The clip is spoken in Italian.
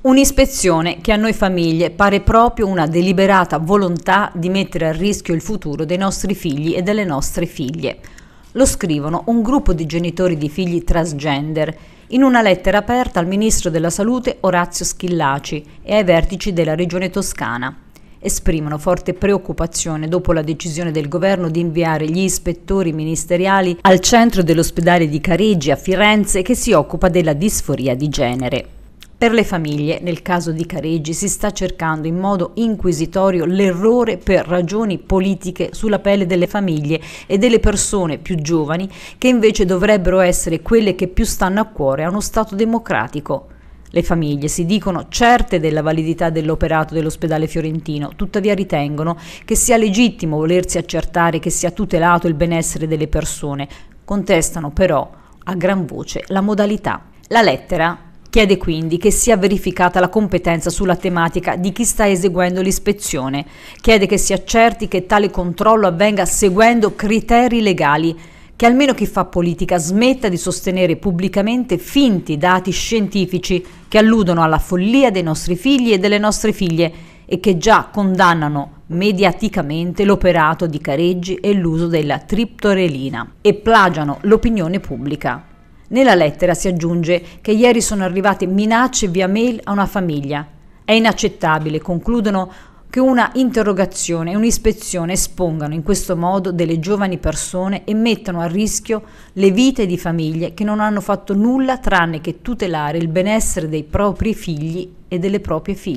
Un'ispezione che a noi famiglie pare proprio una deliberata volontà di mettere a rischio il futuro dei nostri figli e delle nostre figlie. Lo scrivono un gruppo di genitori di figli transgender in una lettera aperta al ministro della Salute Orazio Schillaci e ai vertici della regione toscana. Esprimono forte preoccupazione dopo la decisione del governo di inviare gli ispettori ministeriali al centro dell'ospedale di Careggi a Firenze che si occupa della disforia di genere. Per le famiglie, nel caso di Careggi, si sta cercando in modo inquisitorio l'errore per ragioni politiche sulla pelle delle famiglie e delle persone più giovani, che invece dovrebbero essere quelle che più stanno a cuore a uno Stato democratico. Le famiglie si dicono certe della validità dell'operato dell'ospedale fiorentino, tuttavia ritengono che sia legittimo volersi accertare che sia tutelato il benessere delle persone. Contestano però a gran voce la modalità. La lettera Chiede quindi che sia verificata la competenza sulla tematica di chi sta eseguendo l'ispezione. Chiede che si accerti che tale controllo avvenga seguendo criteri legali che almeno chi fa politica smetta di sostenere pubblicamente finti dati scientifici che alludono alla follia dei nostri figli e delle nostre figlie e che già condannano mediaticamente l'operato di Careggi e l'uso della triptorelina e plagiano l'opinione pubblica. Nella lettera si aggiunge che ieri sono arrivate minacce via mail a una famiglia. È inaccettabile, concludono, che una interrogazione e un'ispezione espongano in questo modo delle giovani persone e mettano a rischio le vite di famiglie che non hanno fatto nulla tranne che tutelare il benessere dei propri figli e delle proprie figlie.